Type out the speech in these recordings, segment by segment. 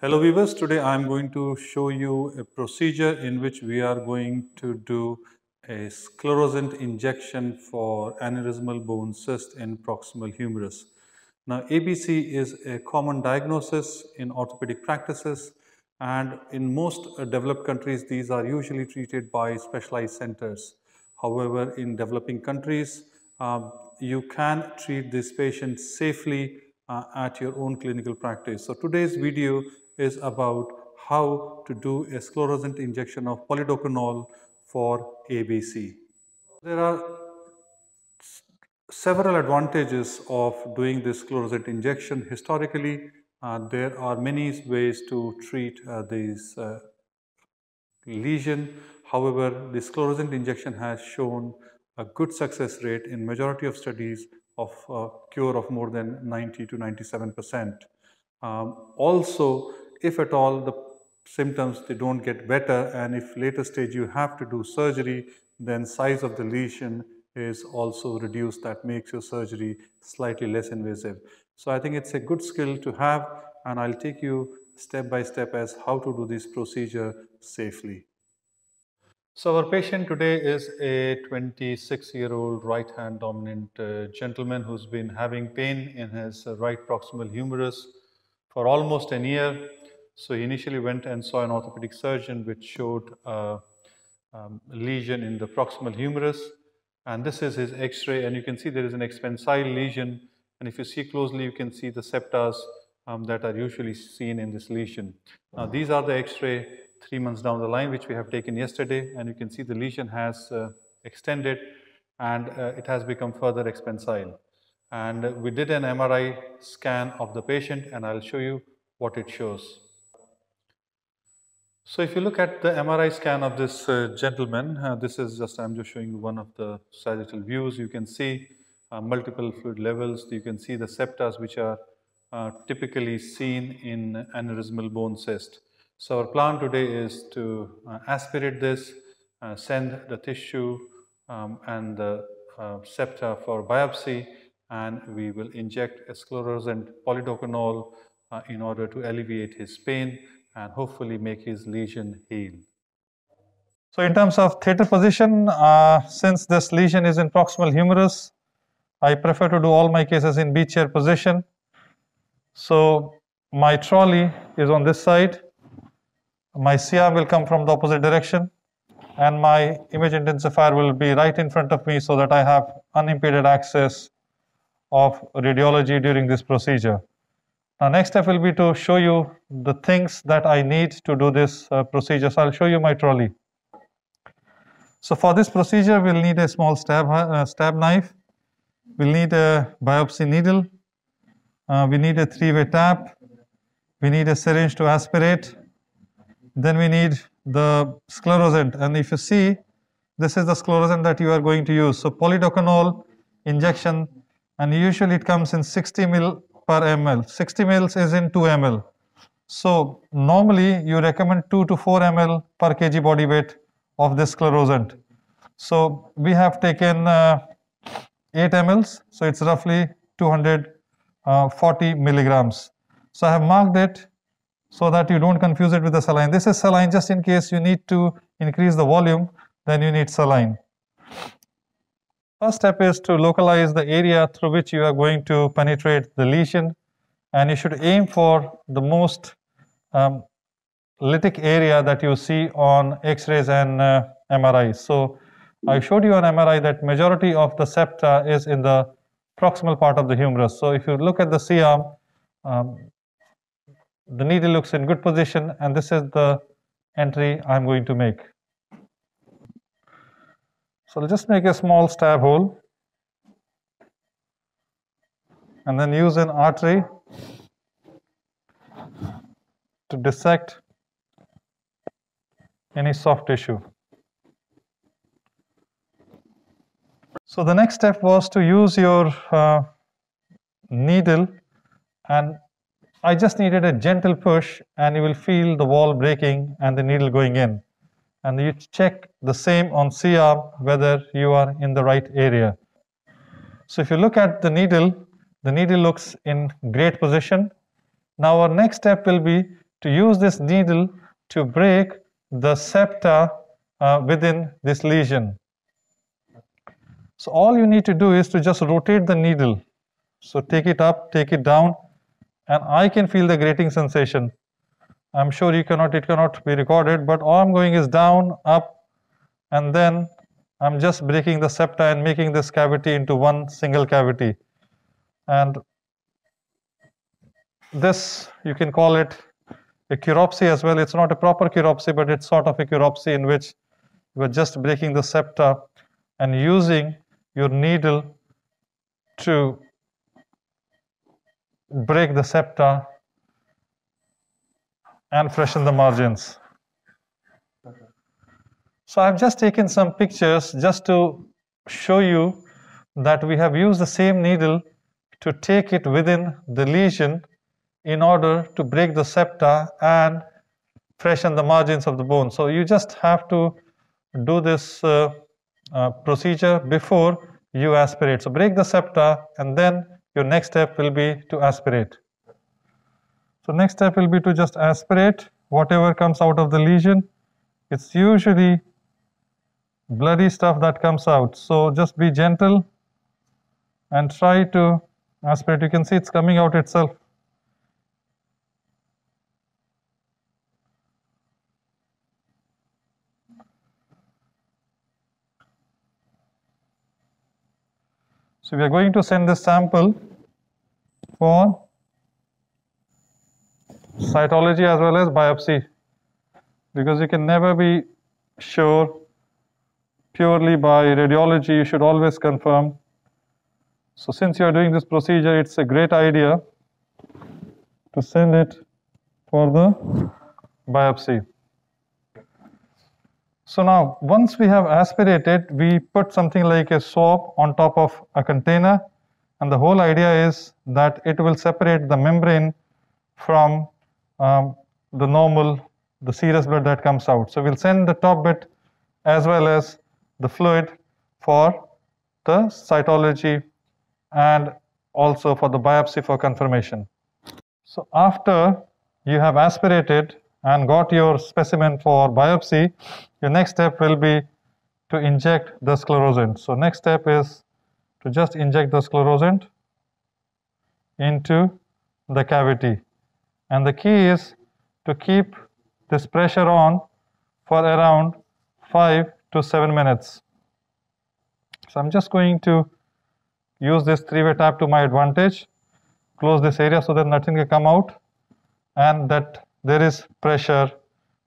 Hello viewers, today I am going to show you a procedure in which we are going to do a sclerosant injection for aneurysmal bone cyst in proximal humerus. Now ABC is a common diagnosis in orthopedic practices and in most uh, developed countries these are usually treated by specialized centers. However, in developing countries uh, you can treat this patient safely uh, at your own clinical practice. So today's video is about how to do a sclerosant injection of polydocanol for ABC. There are several advantages of doing this sclerosant injection. Historically, uh, there are many ways to treat uh, this uh, lesion. However, the sclerosant injection has shown a good success rate in majority of studies of uh, cure of more than 90 to 97 percent. Um, also, if at all the symptoms, they don't get better and if later stage you have to do surgery, then size of the lesion is also reduced. That makes your surgery slightly less invasive. So I think it's a good skill to have and I'll take you step by step as how to do this procedure safely. So our patient today is a 26-year-old right-hand dominant uh, gentleman who's been having pain in his uh, right proximal humerus for almost a year. So he initially went and saw an orthopedic surgeon which showed a uh, um, lesion in the proximal humerus. And this is his x-ray and you can see there is an expansile lesion. And if you see closely, you can see the septas um, that are usually seen in this lesion. Now these are the x-ray three months down the line, which we have taken yesterday. And you can see the lesion has uh, extended and uh, it has become further expansile, And we did an MRI scan of the patient and I'll show you what it shows. So if you look at the MRI scan of this uh, gentleman, uh, this is just, I'm just showing you one of the sagittal views. You can see uh, multiple fluid levels. You can see the septas which are uh, typically seen in aneurysmal bone cyst. So our plan today is to uh, aspirate this, uh, send the tissue um, and the septa for biopsy, and we will inject esclerosant polydocanol in order to alleviate his pain and hopefully make his lesion heal. So in terms of theater position, uh, since this lesion is in proximal humerus, I prefer to do all my cases in beach chair position. So my trolley is on this side, my CR will come from the opposite direction, and my image intensifier will be right in front of me so that I have unimpeded access of radiology during this procedure. Now next step will be to show you the things that I need to do this uh, procedure. So I'll show you my trolley. So for this procedure, we'll need a small stab, uh, uh, stab knife. We'll need a biopsy needle. Uh, we need a three-way tap. We need a syringe to aspirate. Then we need the sclerosant. And if you see, this is the sclerosant that you are going to use. So polydocanol injection. And usually it comes in 60 ml per ml. 60 mils is in 2 ml. So normally you recommend 2 to 4 ml per kg body weight of this sclerosant. So we have taken uh, 8 mls, so it's roughly 240 uh, milligrams. So I have marked it so that you don't confuse it with the saline. This is saline just in case you need to increase the volume, then you need saline. First step is to localize the area through which you are going to penetrate the lesion and you should aim for the most um, lytic area that you see on x-rays and uh, MRIs. So I showed you on MRI that majority of the septa is in the proximal part of the humerus. So if you look at the C-arm, um, the needle looks in good position and this is the entry I'm going to make. So I'll just make a small stab hole and then use an artery to dissect any soft tissue. So the next step was to use your uh, needle and I just needed a gentle push and you will feel the wall breaking and the needle going in and you check the same on CR whether you are in the right area. So if you look at the needle, the needle looks in great position. Now our next step will be to use this needle to break the septa uh, within this lesion. So all you need to do is to just rotate the needle. So take it up, take it down, and I can feel the grating sensation. I'm sure you cannot, it cannot be recorded, but all I'm going is down, up, and then I'm just breaking the septa and making this cavity into one single cavity. And this, you can call it a chiropsy as well. It's not a proper chiropsy, but it's sort of a chiropsy in which you are just breaking the septa and using your needle to break the septa and freshen the margins. So I've just taken some pictures just to show you that we have used the same needle to take it within the lesion in order to break the septa and freshen the margins of the bone. So you just have to do this uh, uh, procedure before you aspirate. So break the septa and then your next step will be to aspirate. So next step will be to just aspirate whatever comes out of the lesion. It's usually bloody stuff that comes out. So just be gentle and try to aspirate. You can see it's coming out itself. So we are going to send this sample for cytology as well as biopsy because you can never be sure purely by radiology, you should always confirm. So since you are doing this procedure, it's a great idea to send it for the biopsy. So now, once we have aspirated, we put something like a swab on top of a container and the whole idea is that it will separate the membrane from um, the normal, the serous blood that comes out. So we'll send the top bit as well as the fluid for the cytology and also for the biopsy for confirmation. So after you have aspirated and got your specimen for biopsy, your next step will be to inject the sclerosant. So next step is to just inject the sclerosant into the cavity and the key is to keep this pressure on for around 5 to 7 minutes. So I'm just going to use this three-way tap to my advantage, close this area so that nothing can come out and that there is pressure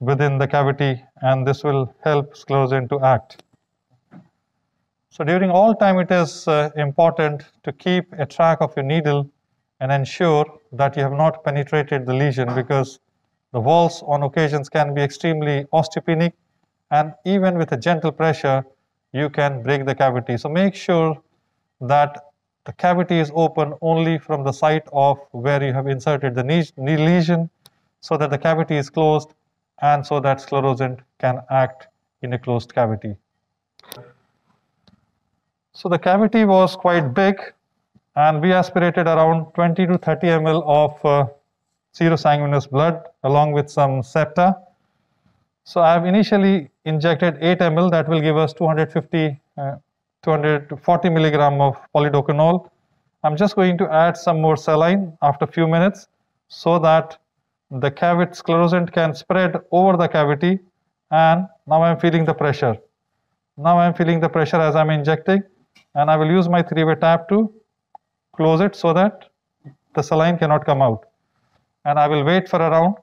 within the cavity and this will help sclerosin to act. So during all time it is uh, important to keep a track of your needle and ensure that you have not penetrated the lesion because the walls on occasions can be extremely osteopenic and even with a gentle pressure you can break the cavity. So make sure that the cavity is open only from the site of where you have inserted the knee lesion so that the cavity is closed and so that sclerosant can act in a closed cavity. So the cavity was quite big and we aspirated around 20 to 30 ml of uh, serosanguinous blood along with some septa. So I have initially injected 8 ml that will give us 250, uh, 240 milligram of polydocanol. I'm just going to add some more saline after a few minutes so that the cavity sclerosant can spread over the cavity and now I'm feeling the pressure. Now I'm feeling the pressure as I'm injecting and I will use my three-way tap to close it so that the saline cannot come out. And I will wait for around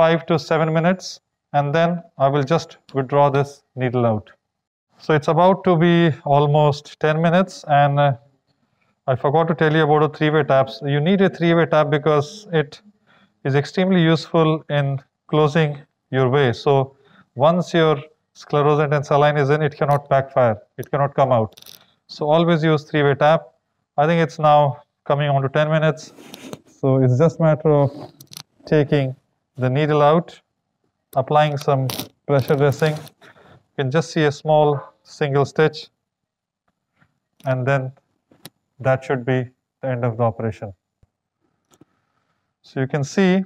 5 to 7 minutes and then I will just withdraw this needle out. So it's about to be almost 10 minutes and uh, I forgot to tell you about the three-way taps. You need a three-way tap because it is extremely useful in closing your way. So once your sclerosant and saline is in, it cannot backfire. It cannot come out. So always use three-way tap I think it's now coming on to 10 minutes. So it's just a matter of taking the needle out, applying some pressure dressing. You can just see a small single stitch and then that should be the end of the operation. So you can see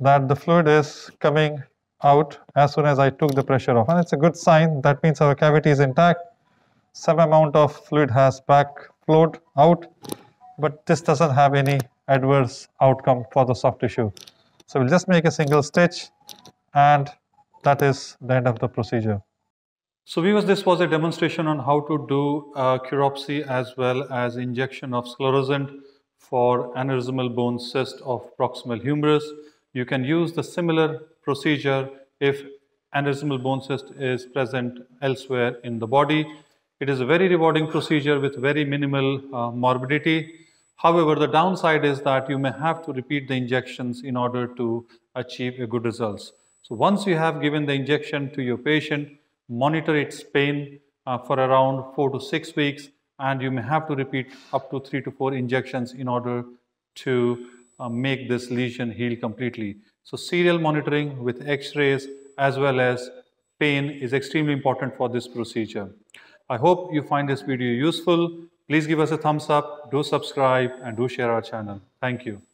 that the fluid is coming out as soon as I took the pressure off and it's a good sign that means our cavity is intact some amount of fluid has back flowed out, but this doesn't have any adverse outcome for the soft tissue. So we'll just make a single stitch and that is the end of the procedure. So viewers, this was a demonstration on how to do a uh, curopsy as well as injection of sclerosant for aneurysmal bone cyst of proximal humerus. You can use the similar procedure if aneurysmal bone cyst is present elsewhere in the body. It is a very rewarding procedure with very minimal uh, morbidity. However, the downside is that you may have to repeat the injections in order to achieve a good results. So once you have given the injection to your patient, monitor its pain uh, for around four to six weeks, and you may have to repeat up to three to four injections in order to uh, make this lesion heal completely. So serial monitoring with x-rays as well as pain is extremely important for this procedure. I hope you find this video useful. Please give us a thumbs up, do subscribe, and do share our channel. Thank you.